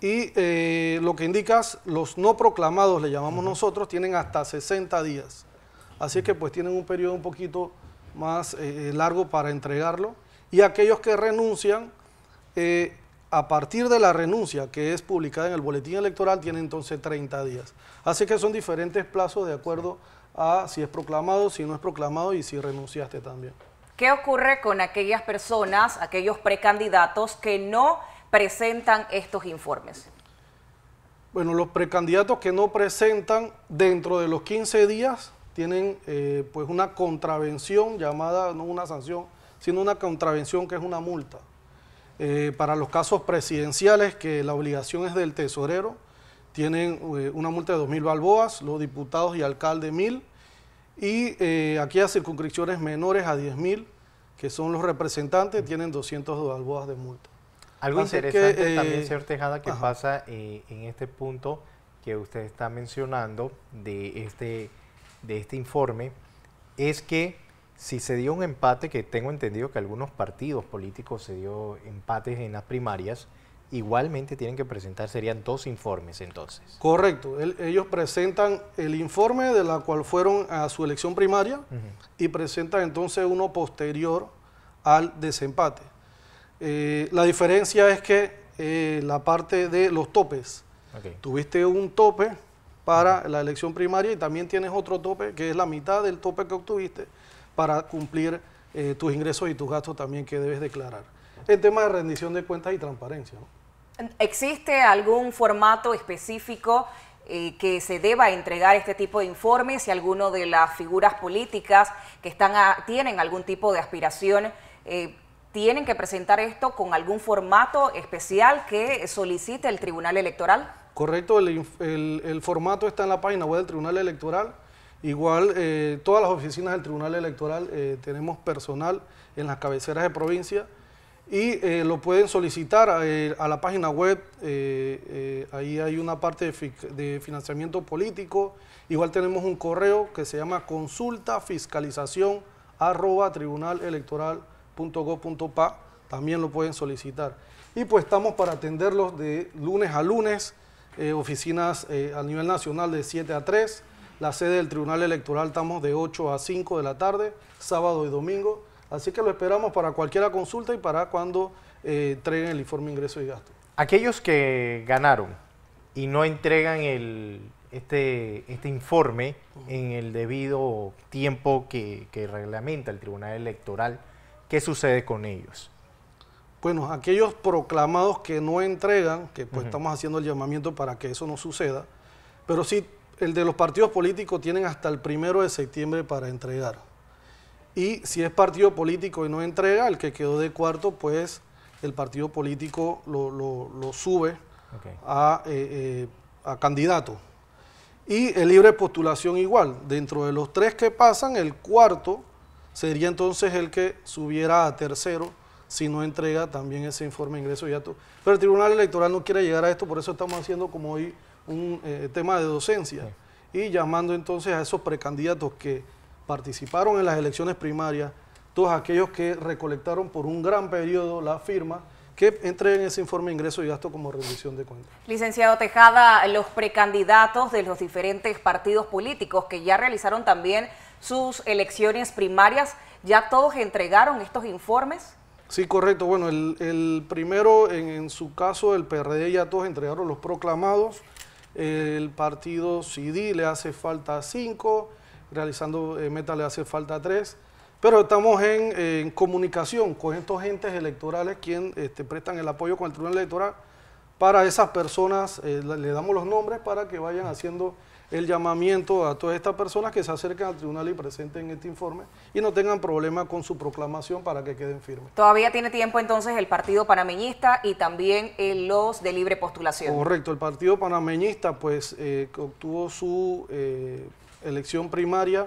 y eh, lo que indicas, los no proclamados, le llamamos nosotros, tienen hasta 60 días. Así que pues tienen un periodo un poquito más eh, eh, largo para entregarlo. Y aquellos que renuncian, a partir de la renuncia que es publicada en el boletín electoral, tienen entonces 30 días. Así que son diferentes plazos de acuerdo a si es proclamado, si no es proclamado y si renunciaste también. ¿Qué ocurre con aquellas personas, aquellos precandidatos que no presentan estos informes? Bueno, los precandidatos que no presentan dentro de los 15 días tienen eh, pues una contravención llamada, no una sanción, sino una contravención que es una multa. Eh, para los casos presidenciales, que la obligación es del tesorero, tienen eh, una multa de 2.000 balboas, los diputados y alcalde 1.000, y aquí a circunscripciones menores a 10.000, que son los representantes, tienen 200 balboas de multa. Algo interesante también, eh, señor Tejada, que pasa eh, en este punto que usted está mencionando de este, de este informe, es que si se dio un empate, que tengo entendido que algunos partidos políticos se dio empates en las primarias, igualmente tienen que presentar, serían dos informes entonces. Correcto, ellos presentan el informe de la cual fueron a su elección primaria y presentan entonces uno posterior al desempate. Eh, la diferencia es que eh, la parte de los topes. Tuviste un tope para la elección primaria y también tienes otro tope que es la mitad del tope que obtuviste para cumplir eh, tus ingresos y tus gastos también que debes declarar. El tema de rendición de cuentas y transparencia. ¿Existe algún formato específico que se deba entregar este tipo de informes si alguno de las figuras políticas que están tienen algún tipo de aspiración tienen que presentar esto con algún formato especial que solicite el Tribunal Electoral? Correcto, el, formato está en la página web del Tribunal Electoral. Igual, eh, todas las oficinas del Tribunal Electoral eh, tenemos personal en las cabeceras de provincia y eh, lo pueden solicitar a, la página web. ahí hay una parte de, financiamiento político. Igual tenemos un correo que se llama consulta .go.pa, también lo pueden solicitar. Y pues estamos para atenderlos de lunes a lunes, eh, oficinas eh, a nivel nacional de 7 a 3, la sede del Tribunal Electoral estamos de 8 a 5 de la tarde, sábado y domingo. Así que lo esperamos para cualquiera consulta y para cuando eh, entreguen el informe ingreso y gasto. Aquellos que ganaron y no entregan el, este, este informe en el debido tiempo que reglamenta el Tribunal Electoral, ¿qué sucede con ellos? Bueno, aquellos proclamados que no entregan, que pues estamos haciendo el llamamiento para que eso no suceda, pero sí el de los partidos políticos tienen hasta el primero de septiembre para entregar. Y si es partido político y no entrega, el que quedó de cuarto, pues el partido político lo, sube a, eh, eh, a candidato. Y el libre postulación igual. Dentro de los tres que pasan, el cuarto sería entonces el que subiera a tercero si no entrega también ese informe de ingreso y gasto Pero el Tribunal Electoral no quiere llegar a esto, por eso estamos haciendo como hoy un eh, tema de docencia y llamando entonces a esos precandidatos que participaron en las elecciones primarias, todos aquellos que recolectaron por un gran periodo la firma, que entreguen ese informe de ingreso y gasto como rendición de cuentas. Licenciado Tejada, los precandidatos de los diferentes partidos políticos que ya realizaron también sus elecciones primarias. ¿Ya todos entregaron estos informes? Sí, correcto. Bueno, el, primero, en, su caso, el PRD ya todos entregaron los proclamados. El partido CD le hace falta cinco, realizando eh, meta le hace falta tres. Pero estamos en, comunicación con estos entes electorales quienes este, prestan el apoyo con el Tribunal Electoral para esas personas, eh, le damos los nombres para que vayan haciendo el llamamiento a todas estas personas que se acerquen al tribunal y presenten este informe y no tengan problema con su proclamación para que queden firmes. Todavía tiene tiempo entonces el Partido Panameñista y también eh, los de libre postulación. Correcto, el Partido Panameñista pues eh, obtuvo su elección primaria,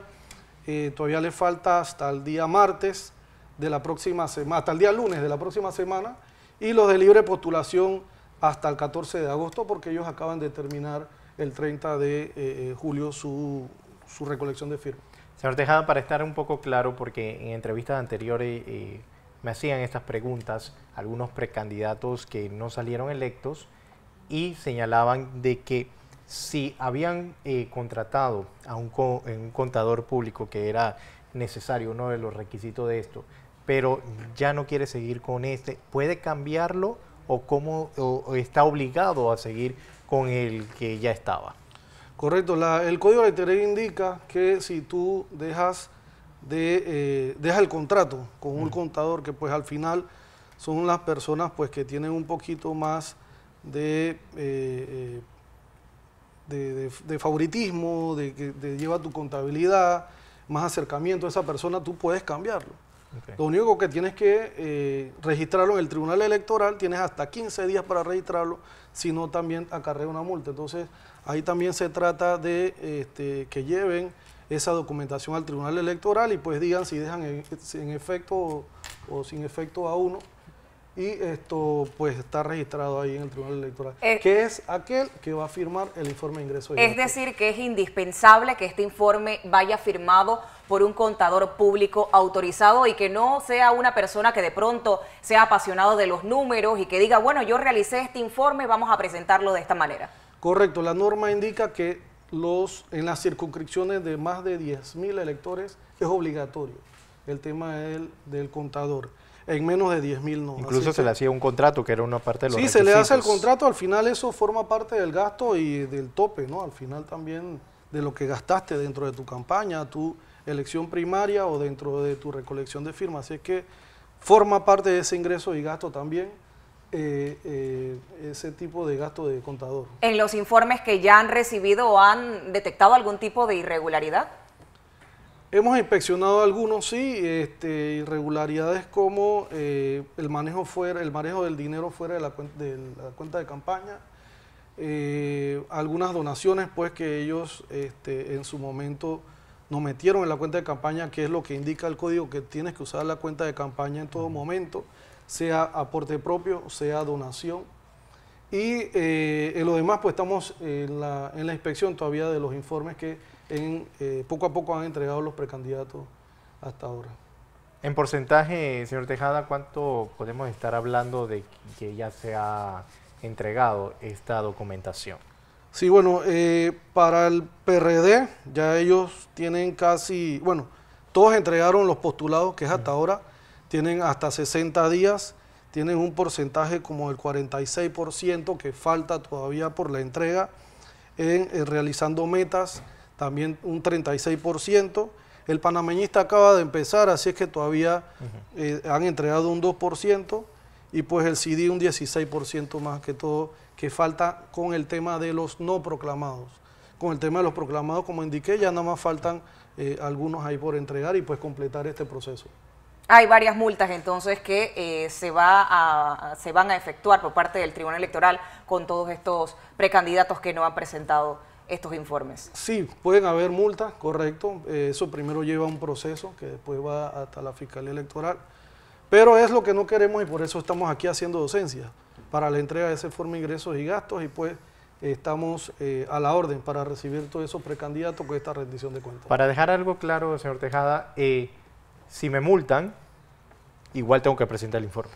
todavía le falta hasta el día martes de la próxima semana, hasta el día lunes de la próxima semana y los de libre postulación hasta el 14 de agosto porque ellos acaban de terminar el 30 de eh, eh, julio su, su, recolección de firmas. Señor Tejada, para estar un poco claro, porque en entrevistas anteriores eh, me hacían estas preguntas algunos precandidatos que no salieron electos y señalaban de que si habían contratado a un, un contador público, que era necesario uno de los requisitos de esto, pero ya no quiere seguir con este, ¿puede cambiarlo? o cómo está obligado a seguir con el que ya estaba. Correcto, el código de Interés indica que si tú dejas eh, el contrato con un mm. contador que pues al final son las personas pues que tienen un poquito más de, eh, eh, de favoritismo, de que lleva tu contabilidad, más acercamiento a esa persona, tú puedes cambiarlo. Lo único que tienes que eh, registrarlo en el Tribunal Electoral, tienes hasta 15 días para registrarlo, si no también acarrea una multa. Entonces, ahí también se trata de este, que lleven esa documentación al Tribunal Electoral y pues digan si dejan en, efecto o sin efecto a uno y esto pues está registrado ahí en el Tribunal Electoral, eh, que es aquel que va a firmar el informe de ingreso. es decir, que es indispensable que este informe vaya firmado por un contador público autorizado y que no sea una persona que de pronto sea apasionado de los números y que diga, bueno, yo realicé este informe, vamos a presentarlo de esta manera. Correcto, la norma indica que los, en las circunscripciones de más de 10.000 electores es obligatorio el tema del contador en menos de 10 mil no. Incluso se le hacía un contrato, que era una parte de los Sí, se le hace el contrato, al final eso forma parte del gasto y del tope, ¿no? Al final también de lo que gastaste dentro de tu campaña, tu elección primaria o dentro de tu recolección de firmas. Así es que forma parte de ese ingreso y gasto también. Eh, eh, ese tipo de gasto de contador. ¿En los informes que ya han recibido han detectado algún tipo de irregularidad? Hemos inspeccionado algunos, sí, este, irregularidades como eh, el, manejo fuera, el manejo del dinero fuera de la, cuenta de, campaña, eh, algunas donaciones pues que ellos este, en su momento no metieron en la cuenta de campaña, que es lo que indica el código que tienes que usar la cuenta de campaña en todo momento, sea aporte propio, sea donación. Y eh, en lo demás, pues estamos en la, inspección todavía de los informes que eh, poco a poco han entregado los precandidatos hasta ahora. En porcentaje, señor Tejada, ¿cuánto podemos estar hablando de que ya se ha entregado esta documentación? Sí, bueno, eh, para el PRD ya ellos tienen casi, bueno, todos entregaron los postulados, que es hasta ahora, tienen hasta 60 días tienen un porcentaje como el 46% que falta todavía por la entrega, eh, realizando metas también un 36%. El panameñista acaba de empezar, así es que todavía eh, han entregado un 2% y pues el CD un 16% más que todo, que falta con el tema de los no proclamados. Con el tema de los proclamados, como indiqué, ya nada más faltan eh, algunos ahí por entregar y pues completar este proceso. Hay varias multas entonces que eh, se, va a, se van a efectuar por parte del Tribunal Electoral con todos estos precandidatos que no han presentado estos informes. Sí, pueden haber multas, correcto. Eh, eso primero lleva a un proceso que después va hasta la Fiscalía Electoral. Pero es lo que no queremos y por eso estamos aquí haciendo docencia, para la entrega de ese informe ingresos y gastos y pues estamos eh, a la orden para recibir todos esos precandidatos con esta rendición de cuentas. Para dejar algo claro, señor Tejada, eh, si me multan, igual tengo que presentar el informe.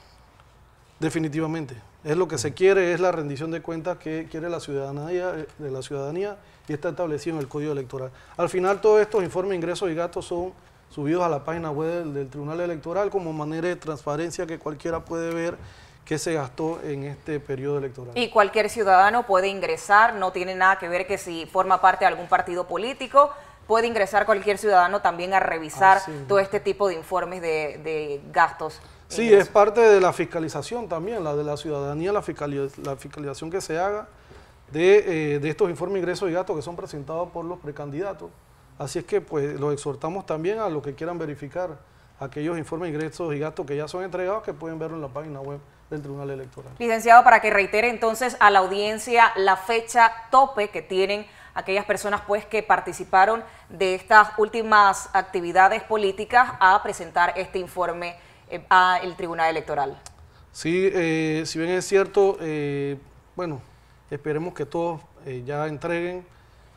Definitivamente. Es lo que se quiere, es la rendición de cuentas que quiere la ciudadanía, eh, de la ciudadanía y está establecido en el Código Electoral. Al final, todos estos informes, ingresos y gastos son subidos a la página web del, Tribunal Electoral como manera de transparencia que cualquiera puede ver qué se gastó en este periodo electoral. Y cualquier ciudadano puede ingresar, no tiene nada que ver que si forma parte de algún partido político, puede ingresar cualquier ciudadano también a revisar ah, todo este tipo de informes de, gastos. Sí, es parte de la fiscalización también, la de la ciudadanía, la, la fiscalización que se haga de, eh, estos informes ingresos y gastos que son presentados por los precandidatos. Así es que pues los exhortamos también a los que quieran verificar aquellos informes de ingresos y gastos que ya son entregados que pueden verlo en la página web del Tribunal Electoral. Licenciado, para que reitere entonces a la audiencia la fecha tope que tienen aquellas personas pues que participaron de estas últimas actividades políticas a presentar este informe eh, al Tribunal Electoral. Sí, eh, si bien es cierto, eh, bueno, esperemos que todos ya entreguen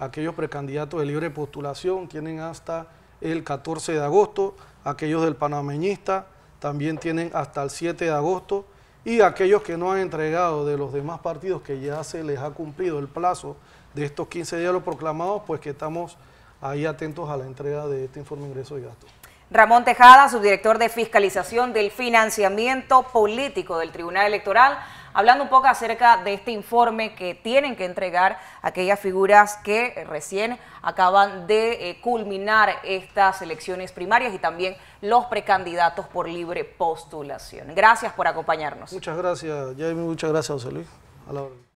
aquellos precandidatos de libre postulación, tienen hasta el 14 de agosto, aquellos del panameñista también tienen hasta el 7 de agosto y aquellos que no han entregado de los demás partidos que ya se les ha cumplido el plazo de estos 15 días lo proclamados, pues que estamos ahí atentos a la entrega de este informe de ingresos y gastos. Ramón Tejada, subdirector de Fiscalización del Financiamiento Político del Tribunal Electoral, hablando un poco acerca de este informe que tienen que entregar aquellas figuras que recién acaban de eh, culminar estas elecciones primarias y también los precandidatos por libre postulación. Gracias por acompañarnos. Muchas gracias, Jaime, muchas gracias, José Luis.